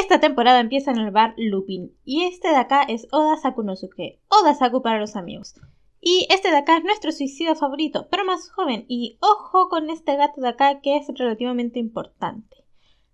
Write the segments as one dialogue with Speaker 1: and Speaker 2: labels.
Speaker 1: Esta temporada empieza en el bar Lupin y este de acá es Oda Sakunosuke, Oda Saku para los amigos. Y este de acá es nuestro suicida favorito, pero más joven y ojo con este gato de acá que es relativamente importante.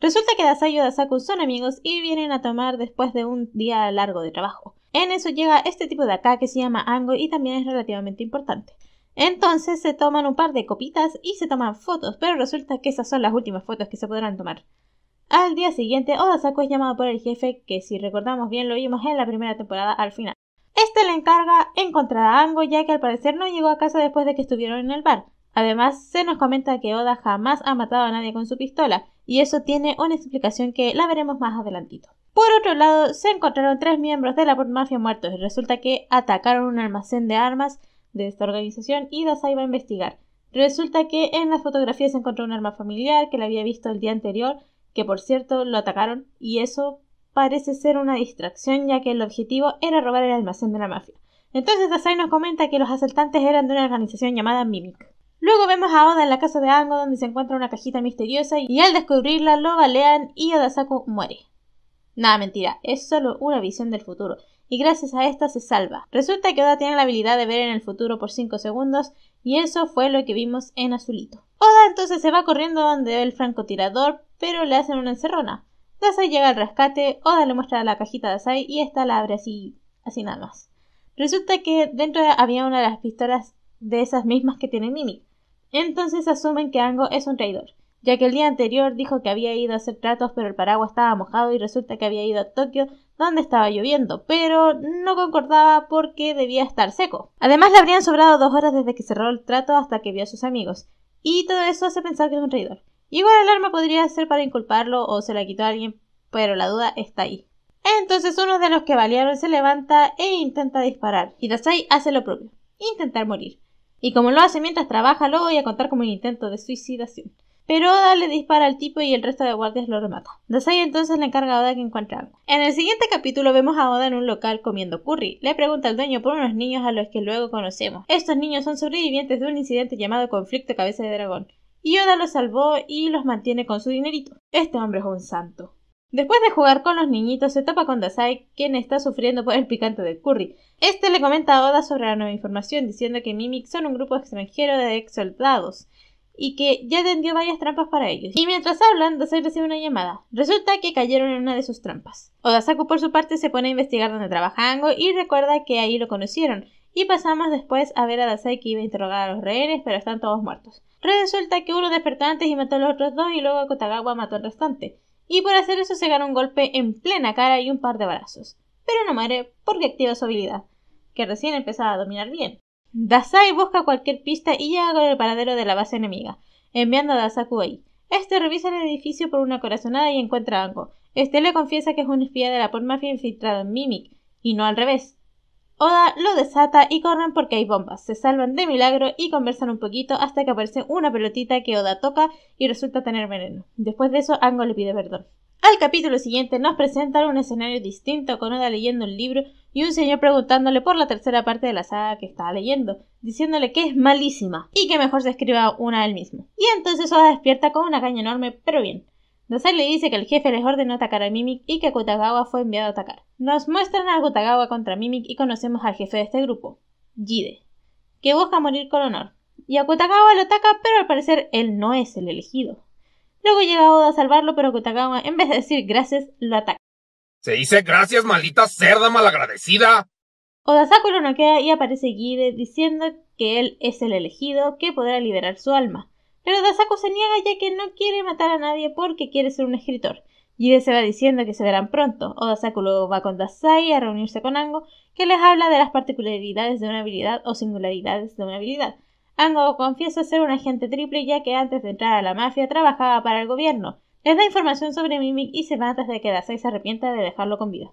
Speaker 1: Resulta que Dasai y Odasaku son amigos y vienen a tomar después de un día largo de trabajo. En eso llega este tipo de acá que se llama Ango y también es relativamente importante. Entonces se toman un par de copitas y se toman fotos, pero resulta que esas son las últimas fotos que se podrán tomar. Al día siguiente, Oda Saku es llamado por el jefe que, si recordamos bien, lo vimos en la primera temporada al final. Este le encarga encontrar a Ango ya que al parecer no llegó a casa después de que estuvieron en el bar. Además, se nos comenta que Oda jamás ha matado a nadie con su pistola, y eso tiene una explicación que la veremos más adelantito. Por otro lado, se encontraron tres miembros de la mafia muertos y resulta que atacaron un almacén de armas de esta organización y Dasai iba a investigar. Resulta que en las fotografías se encontró un arma familiar que la había visto el día anterior que por cierto lo atacaron y eso parece ser una distracción ya que el objetivo era robar el almacén de la mafia. Entonces Asai nos comenta que los asaltantes eran de una organización llamada Mimic. Luego vemos a Oda en la casa de Ango donde se encuentra una cajita misteriosa y al descubrirla lo balean y Oda Saku muere. Nada mentira, es solo una visión del futuro y gracias a esta se salva. Resulta que Oda tiene la habilidad de ver en el futuro por 5 segundos y eso fue lo que vimos en azulito. Oda entonces se va corriendo donde el francotirador pero le hacen una encerrona. Dazai llega al rescate, Oda le muestra la cajita de Dazai y esta la abre así, así nada más. Resulta que dentro había una de las pistolas de esas mismas que tiene Mimi. Entonces asumen que Ango es un traidor, ya que el día anterior dijo que había ido a hacer tratos pero el paraguas estaba mojado y resulta que había ido a Tokio donde estaba lloviendo, pero no concordaba porque debía estar seco. Además le habrían sobrado dos horas desde que cerró el trato hasta que vio a sus amigos, y todo eso hace pensar que es un traidor. Igual el arma podría ser para inculparlo o se la quitó a alguien, pero la duda está ahí. Entonces uno de los que balearon se levanta e intenta disparar, y Dasai hace lo propio, intentar morir. Y como lo hace mientras trabaja, lo voy a contar como un intento de suicidación. Pero Oda le dispara al tipo y el resto de guardias lo remata. Dasai entonces le encarga a Oda que encuentre algo. En el siguiente capítulo vemos a Oda en un local comiendo curry. Le pregunta al dueño por unos niños a los que luego conocemos. Estos niños son sobrevivientes de un incidente llamado conflicto cabeza de dragón y Oda los salvó y los mantiene con su dinerito. Este hombre es un santo. Después de jugar con los niñitos, se topa con Dasai, quien está sufriendo por el picante del curry. Este le comenta a Oda sobre la nueva información, diciendo que Mimic son un grupo extranjero de ex soldados y que ya tendió varias trampas para ellos. Y mientras hablan, Dasai recibe una llamada. Resulta que cayeron en una de sus trampas. Oda Saku, por su parte se pone a investigar dónde trabaja Ango y recuerda que ahí lo conocieron y pasamos después a ver a Dasai que iba a interrogar a los rehenes, pero están todos muertos. Resulta que uno despertó antes y mató a los otros dos y luego Kotagawa mató al restante. Y por hacer eso se ganó un golpe en plena cara y un par de brazos, Pero no muere porque activa su habilidad, que recién empezaba a dominar bien. Dasai busca cualquier pista y llega con el paradero de la base enemiga, enviando a Dasaku ahí. Este revisa el edificio por una corazonada y encuentra a Ango. Este le confiesa que es un espía de la Mafia infiltrado en Mimic, y no al revés. Oda lo desata y corren porque hay bombas. Se salvan de milagro y conversan un poquito hasta que aparece una pelotita que Oda toca y resulta tener veneno. Después de eso, Ango le pide perdón. Al capítulo siguiente nos presentan un escenario distinto con Oda leyendo un libro y un señor preguntándole por la tercera parte de la saga que estaba leyendo, diciéndole que es malísima y que mejor se escriba una él mismo. Y entonces Oda despierta con una caña enorme, pero bien le dice que el jefe les ordenó atacar a Mimic y que Akutagawa fue enviado a atacar. Nos muestran a Akutagawa contra Mimic y conocemos al jefe de este grupo, Jide, que busca morir con honor. Y a lo ataca, pero al parecer él no es el elegido. Luego llega Oda a salvarlo, pero Akutagawa, en vez de decir gracias, lo ataca. ¡Se dice gracias, maldita cerda malagradecida! Odasaku lo noquea y aparece Jide diciendo que él es el elegido que podrá liberar su alma. Pero Dasaku se niega ya que no quiere matar a nadie porque quiere ser un escritor. Jide se va diciendo que se verán pronto. Dasaku lo va con Dasai a reunirse con Ango, que les habla de las particularidades de una habilidad o singularidades de una habilidad. Ango confiesa ser un agente triple ya que antes de entrar a la mafia trabajaba para el gobierno. Les da información sobre Mimic y se va antes de que Dasai se arrepienta de dejarlo con vida.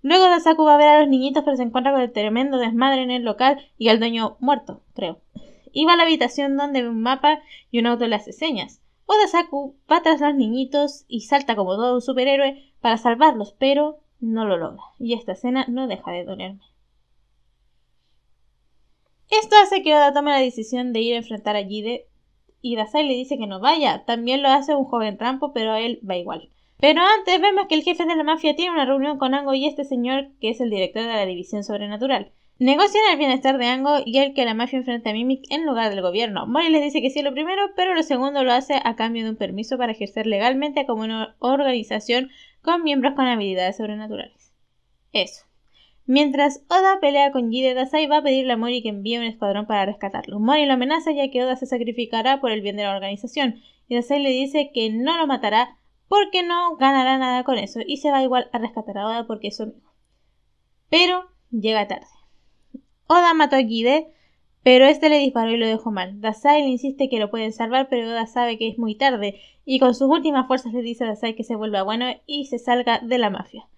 Speaker 1: Luego Dasaku va a ver a los niñitos pero se encuentra con el tremendo desmadre en el local y al dueño muerto, creo va a la habitación donde ve un mapa y un auto le hace señas. Saku va tras los niñitos y salta como todo un superhéroe para salvarlos, pero no lo logra. Y esta escena no deja de dolerme. Esto hace que Oda tome la decisión de ir a enfrentar a Jide y Dasai le dice que no vaya. También lo hace un joven trampo, pero a él va igual. Pero antes vemos que el jefe de la mafia tiene una reunión con Ango y este señor que es el director de la división sobrenatural. Negocian el bienestar de Ango y el que la mafia enfrenta a Mimic en lugar del gobierno. Mori les dice que sí lo primero, pero lo segundo lo hace a cambio de un permiso para ejercer legalmente como una organización con miembros con habilidades sobrenaturales. Eso. Mientras Oda pelea con Jide, Dasai va a pedirle a Mori que envíe un escuadrón para rescatarlo. Mori lo amenaza ya que Oda se sacrificará por el bien de la organización y Dasai le dice que no lo matará porque no ganará nada con eso y se va igual a rescatar a Oda porque es su amigo. Pero llega tarde. Oda oh, mató a Gide, pero este le disparó y lo dejó mal. Dasai le insiste que lo pueden salvar, pero Oda sabe que es muy tarde y con sus últimas fuerzas le dice a Dasai que se vuelva bueno y se salga de la mafia.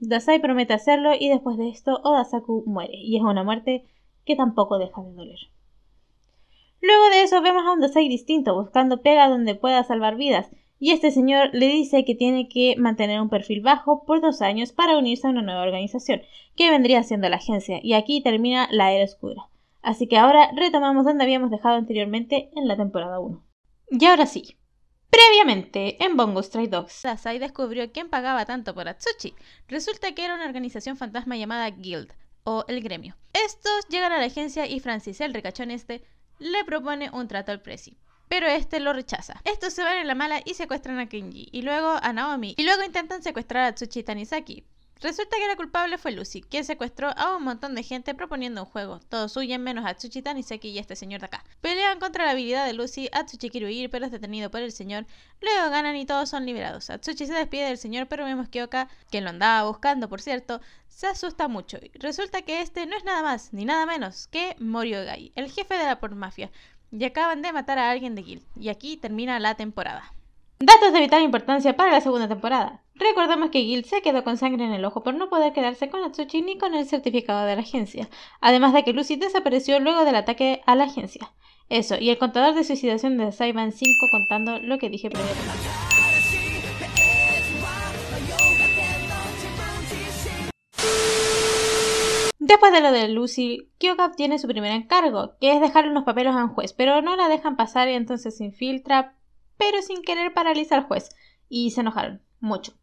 Speaker 1: Dasai promete hacerlo y después de esto Oda Saku muere y es una muerte que tampoco deja de doler. Luego de eso vemos a un Dasai distinto, buscando pega donde pueda salvar vidas, y este señor le dice que tiene que mantener un perfil bajo por dos años para unirse a una nueva organización, que vendría siendo la agencia, y aquí termina la era oscura. Así que ahora retomamos donde habíamos dejado anteriormente en la temporada 1. Y ahora sí. Previamente, en Bongos Trade Dogs, Sasai descubrió quién pagaba tanto por Atsushi. Resulta que era una organización fantasma llamada Guild, o el gremio. Estos llegan a la agencia y Francis, el recachón este, le propone un trato al precio pero este lo rechaza. Estos se van en la mala y secuestran a Kenji, y luego a Naomi, y luego intentan secuestrar a Tsuchi Tanizaki. Resulta que la culpable fue Lucy, quien secuestró a un montón de gente proponiendo un juego. Todos huyen menos a Tsuchi Tanizaki y este señor de acá. Pelean contra la habilidad de Lucy, Atsuchi quiere huir pero es detenido por el señor. Luego ganan y todos son liberados. Atsuchi se despide del señor pero vemos que Oka, quien lo andaba buscando por cierto, se asusta mucho. Resulta que este no es nada más ni nada menos que Moriogai, el jefe de la por mafia y acaban de matar a alguien de Guild. Y aquí termina la temporada. Datos de vital importancia para la segunda temporada. Recordamos que Gil se quedó con sangre en el ojo por no poder quedarse con Atsuchi ni con el certificado de la agencia, además de que Lucy desapareció luego del ataque a la agencia. Eso, y el contador de suicidación de Saiban 5 contando lo que dije primero. Después de lo de Lucy, Kyoka tiene su primer encargo, que es dejar unos papeles a un juez, pero no la dejan pasar y entonces se infiltra, pero sin querer paralizar al juez, y se enojaron, mucho.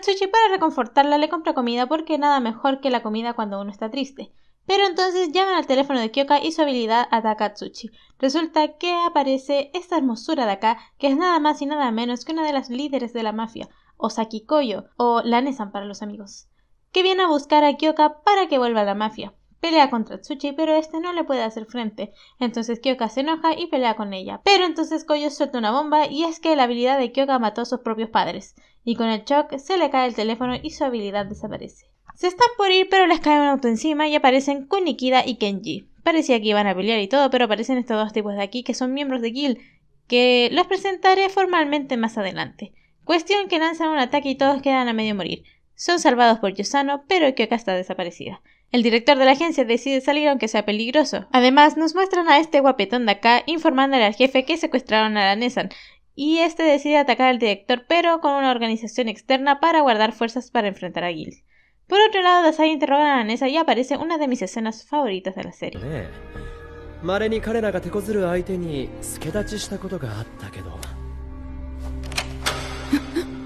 Speaker 1: Tsuchi para reconfortarla le compra comida porque nada mejor que la comida cuando uno está triste. Pero entonces llaman al teléfono de Kyoka y su habilidad ataca a Tsuchi. Resulta que aparece esta hermosura de acá, que es nada más y nada menos que una de las líderes de la mafia, Osaki Koyo, o Lanesan para los amigos que viene a buscar a Kyoka para que vuelva a la mafia. Pelea contra Tsuchi, pero este no le puede hacer frente. Entonces Kyoka se enoja y pelea con ella. Pero entonces Koyo suelta una bomba y es que la habilidad de Kyoka mató a sus propios padres. Y con el shock se le cae el teléfono y su habilidad desaparece. Se están por ir, pero les cae un auto encima y aparecen Kunikida y Kenji. Parecía que iban a pelear y todo, pero aparecen estos dos tipos de aquí que son miembros de Guild, que los presentaré formalmente más adelante. Cuestión que lanzan un ataque y todos quedan a medio morir. Son salvados por Yosano, pero Kyoka está desaparecida. El director de la agencia decide salir aunque sea peligroso. Además, nos muestran a este guapetón de acá informándole al jefe que secuestraron a la Nesan, y este decide atacar al director pero con una organización externa para guardar fuerzas para enfrentar a Gil. Por otro lado, Dasai interroga a y aparece una de mis escenas favoritas de la serie. Eh,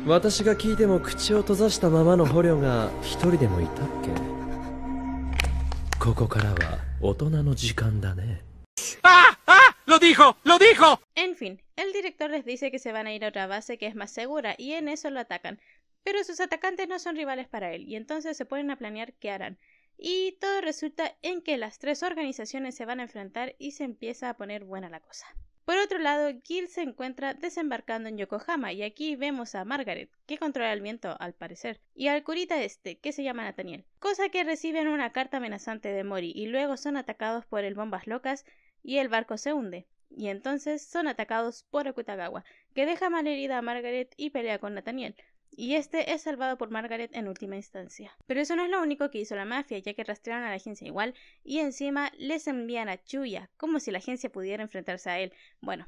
Speaker 1: ah, ¡Lo dijo! ¡Lo dijo! En fin, el director les dice que se van a ir a otra base que es más segura y en eso lo atacan. Pero sus atacantes no son rivales para él y entonces se ponen a planear qué harán. Y todo resulta en que las tres organizaciones se van a enfrentar y se empieza a poner buena la cosa. Por otro lado, Gil se encuentra desembarcando en Yokohama y aquí vemos a Margaret, que controla el viento al parecer, y al curita este, que se llama Nathaniel, cosa que reciben una carta amenazante de Mori y luego son atacados por el bombas locas y el barco se hunde. Y entonces son atacados por Okutagawa, que deja malherida a Margaret y pelea con Nathaniel, y este es salvado por Margaret en última instancia. Pero eso no es lo único que hizo la mafia, ya que rastrearon a la agencia igual y encima les envían a Chuya, como si la agencia pudiera enfrentarse a él. Bueno,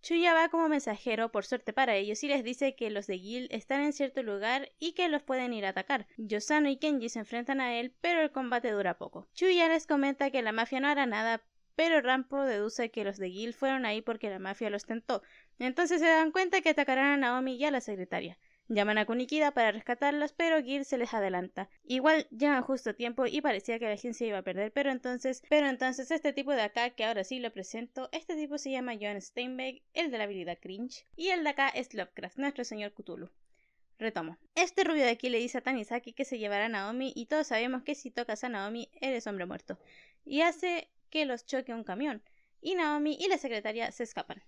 Speaker 1: Chuya va como mensajero, por suerte para ellos, y les dice que los de Guild están en cierto lugar y que los pueden ir a atacar. Yosano y Kenji se enfrentan a él, pero el combate dura poco. Chuya les comenta que la mafia no hará nada, pero Rampo deduce que los de Guild fueron ahí porque la mafia los tentó. Entonces se dan cuenta que atacarán a Naomi y a la secretaria. Llaman a Kunikida para rescatarlos, pero Gil se les adelanta. Igual llegan justo tiempo y parecía que la agencia iba a perder, pero entonces, pero entonces este tipo de acá, que ahora sí lo presento, este tipo se llama John Steinbeck, el de la habilidad cringe, y el de acá es Lovecraft, nuestro señor Cthulhu. Retomo. Este rubio de aquí le dice a Tanizaki que se llevará a Naomi y todos sabemos que si tocas a Naomi eres hombre muerto. Y hace que los choque un camión. Y Naomi y la secretaria se escapan.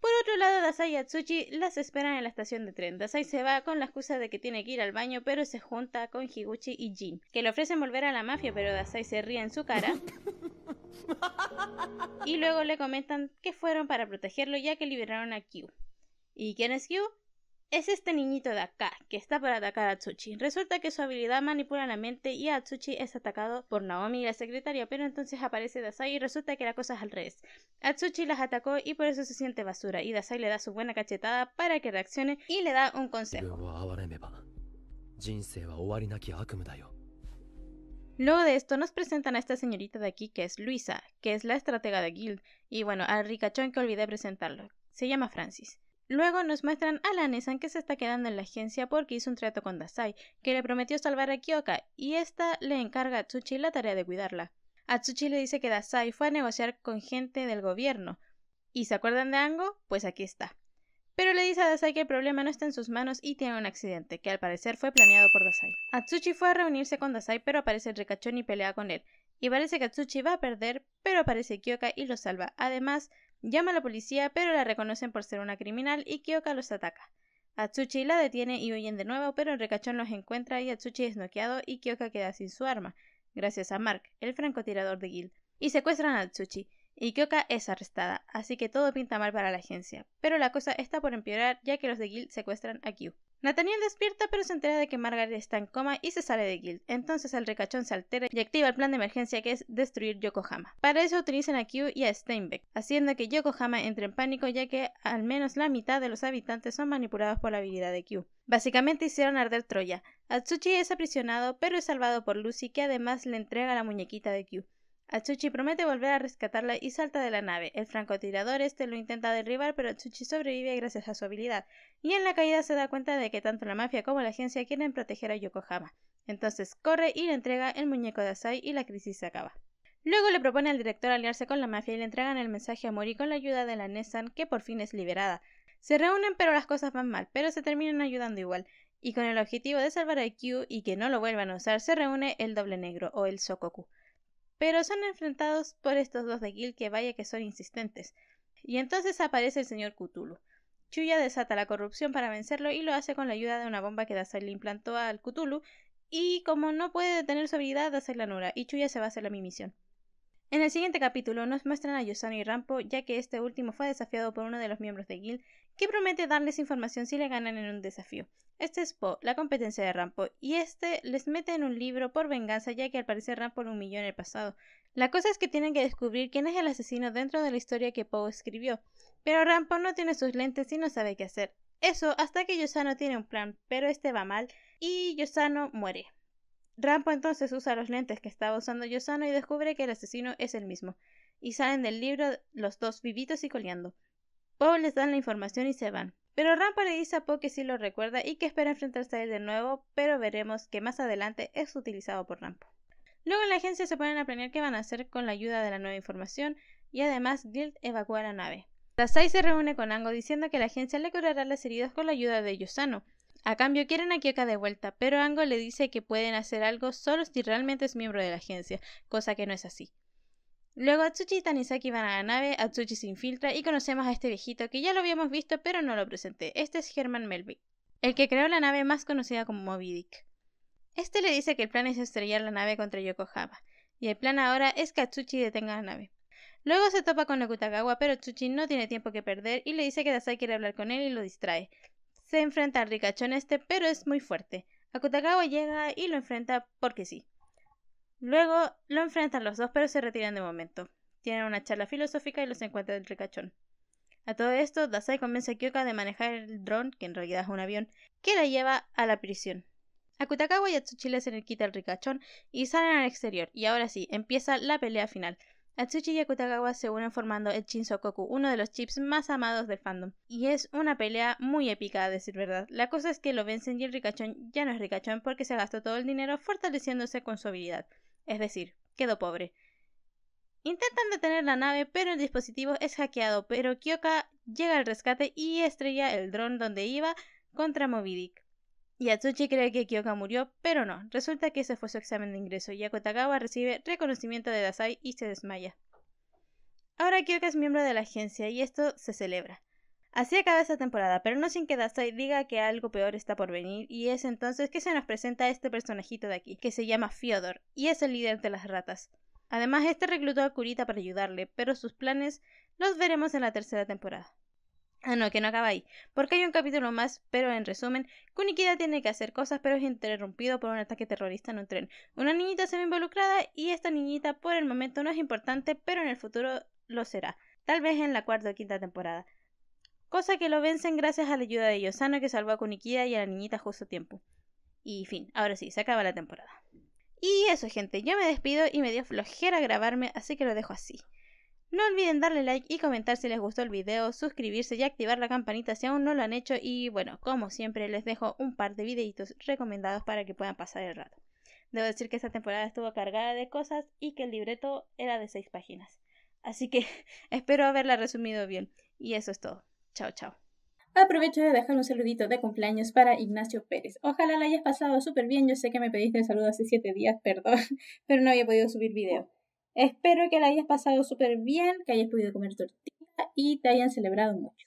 Speaker 1: Por otro lado, Dasai y Atsuchi las esperan en la estación de tren. Dasai se va con la excusa de que tiene que ir al baño, pero se junta con Higuchi y Jin, que le ofrecen volver a la mafia, pero Dasai se ríe en su cara. Y luego le comentan que fueron para protegerlo ya que liberaron a Q. ¿Y quién es Q? Es este niñito de acá, que está para atacar a Tsuchi. Resulta que su habilidad manipula la mente y a Tsuchi es atacado por Naomi, la secretaria, pero entonces aparece Dasai y resulta que la cosa es al revés. Tsuchi las atacó y por eso se siente basura, y Dasai le da su buena cachetada para que reaccione y le da un consejo. Luego de esto nos presentan a esta señorita de aquí que es Luisa, que es la estratega de Guild, y bueno, al ricachón que olvidé presentarlo. Se llama Francis. Luego nos muestran a Lanesan que se está quedando en la agencia porque hizo un trato con Dasai, que le prometió salvar a Kyoka, y esta le encarga a Tsuchi la tarea de cuidarla. A Tsuchi le dice que Dasai fue a negociar con gente del gobierno. ¿Y se acuerdan de Ango? Pues aquí está. Pero le dice a Dasai que el problema no está en sus manos y tiene un accidente, que al parecer fue planeado por Dasai. Tsuchi fue a reunirse con Dasai, pero aparece el ricachón y pelea con él. Y parece que Tsuchi va a perder, pero aparece Kyoka y lo salva. Además, Llama a la policía, pero la reconocen por ser una criminal y Kyoka los ataca. Atsuchi la detiene y huyen de nuevo, pero el recachón los encuentra y Atsuchi es noqueado y Kyoka queda sin su arma, gracias a Mark, el francotirador de Guild, y secuestran a Atsuchi. Y Kyoka es arrestada, así que todo pinta mal para la agencia. Pero la cosa está por empeorar ya que los de Guild secuestran a Kyu. Nathaniel despierta pero se entera de que Margaret está en coma y se sale de Guild. Entonces el recachón se altera y activa el plan de emergencia que es destruir Yokohama. Para eso utilizan a Q y a Steinbeck, haciendo que Yokohama entre en pánico ya que al menos la mitad de los habitantes son manipulados por la habilidad de Q. Básicamente hicieron arder Troya. Atsuchi es aprisionado pero es salvado por Lucy que además le entrega la muñequita de Q. Atsuchi promete volver a rescatarla y salta de la nave. El francotirador este lo intenta derribar, pero Atsuchi sobrevive gracias a su habilidad, y en la caída se da cuenta de que tanto la mafia como la agencia quieren proteger a Yokohama. Entonces corre y le entrega el muñeco de Asai y la crisis se acaba. Luego le propone al director aliarse con la mafia y le entregan el mensaje a Mori con la ayuda de la Nessan, que por fin es liberada. Se reúnen pero las cosas van mal, pero se terminan ayudando igual. Y con el objetivo de salvar a Q y que no lo vuelvan a usar, se reúne el doble negro o el Sokoku. Pero son enfrentados por estos dos de Gil que vaya que son insistentes. Y entonces aparece el señor Cthulhu. Chuya desata la corrupción para vencerlo y lo hace con la ayuda de una bomba que Dazai le implantó al Cthulhu. Y como no puede detener su habilidad, hacer la nura y Chuya se va a hacer la misión. En el siguiente capítulo nos muestran a Yosano y Rampo, ya que este último fue desafiado por uno de los miembros de Guild, que promete darles información si le ganan en un desafío. Este es Poe, la competencia de Rampo, y este les mete en un libro por venganza, ya que al parecer Rampo lo humilló en el pasado. La cosa es que tienen que descubrir quién es el asesino dentro de la historia que Poe escribió, pero Rampo no tiene sus lentes y no sabe qué hacer. Eso hasta que Yosano tiene un plan, pero este va mal y Yosano muere. Rampo entonces usa los lentes que estaba usando Yosano y descubre que el asesino es el mismo, y salen del libro los dos vivitos y coleando. Paul les dan la información y se van. Pero Rampo le dice a Poe que sí lo recuerda y que espera enfrentarse a él de nuevo, pero veremos que más adelante es utilizado por Rampo. Luego en la agencia se ponen a planear qué van a hacer con la ayuda de la nueva información y además Guild evacúa la nave. Tasai se reúne con Ango diciendo que la agencia le curará las heridas con la ayuda de Yosano, a cambio quieren a Kyoka de vuelta, pero Ango le dice que pueden hacer algo solo si realmente es miembro de la agencia, cosa que no es así. Luego Atsuchi y Tanizaki van a la nave, Atsuchi se infiltra y conocemos a este viejito que ya lo habíamos visto pero no lo presenté. Este es Herman Melby, el que creó la nave más conocida como Moby Dick. Este le dice que el plan es estrellar la nave contra Yokohama, y el plan ahora es que Atsuchi detenga la nave. Luego se topa con Nokutagawa, pero Atsuchi no tiene tiempo que perder y le dice que Dasai quiere hablar con él y lo distrae. Se enfrenta al ricachón este, pero es muy fuerte. Akutagawa llega y lo enfrenta porque sí. Luego lo enfrentan los dos, pero se retiran de momento. Tienen una charla filosófica y los encuentra el ricachón. A todo esto, Dasai convence a Kyoka de manejar el dron, que en realidad es un avión, que la lleva a la prisión. Akutagawa y Atsuchile se le quita el ricachón y salen al exterior, y ahora sí, empieza la pelea final y Akutagawa se unen formando el Koku, uno de los chips más amados del fandom. Y es una pelea muy épica, a decir verdad. La cosa es que lo vencen y el ricachón ya no es ricachón porque se gastó todo el dinero fortaleciéndose con su habilidad. Es decir, quedó pobre. Intentan detener la nave, pero el dispositivo es hackeado, pero Kyoka llega al rescate y estrella el dron donde iba contra Moby Dick. Yatsuchi cree que Kyoka murió, pero no, resulta que ese fue su examen de ingreso y Akotagawa recibe reconocimiento de Dasai y se desmaya. Ahora Kyoka es miembro de la agencia y esto se celebra. Así acaba esta temporada, pero no sin que Dasai diga que algo peor está por venir y es entonces que se nos presenta este personajito de aquí, que se llama Fyodor y es el líder de las ratas. Además, este reclutó a Kurita para ayudarle, pero sus planes los veremos en la tercera temporada. Ah, no, que no acaba ahí. Porque hay un capítulo más, pero en resumen, Kunikida tiene que hacer cosas, pero es interrumpido por un ataque terrorista en un tren. Una niñita se ve involucrada y esta niñita por el momento no es importante, pero en el futuro lo será. Tal vez en la cuarta o quinta temporada. Cosa que lo vencen gracias a la ayuda de Yosano que salvó a Kunikida y a la niñita justo a tiempo. Y fin, ahora sí, se acaba la temporada. Y eso, gente, yo me despido y me dio flojera grabarme, así que lo dejo así. No olviden darle like y comentar si les gustó el video, suscribirse y activar la campanita si aún no lo han hecho y bueno, como siempre les dejo un par de videitos recomendados para que puedan pasar el rato. Debo decir que esta temporada estuvo cargada de cosas y que el libreto era de 6 páginas. Así que espero haberla resumido bien. Y eso es todo. Chao, chao. Aprovecho de dejar un saludito de cumpleaños para Ignacio Pérez. Ojalá la hayas pasado súper bien. Yo sé que me pediste el saludo hace 7 días, perdón, pero no había podido subir video. Espero que la hayas pasado súper bien, que hayas podido comer tortilla y te hayan celebrado mucho.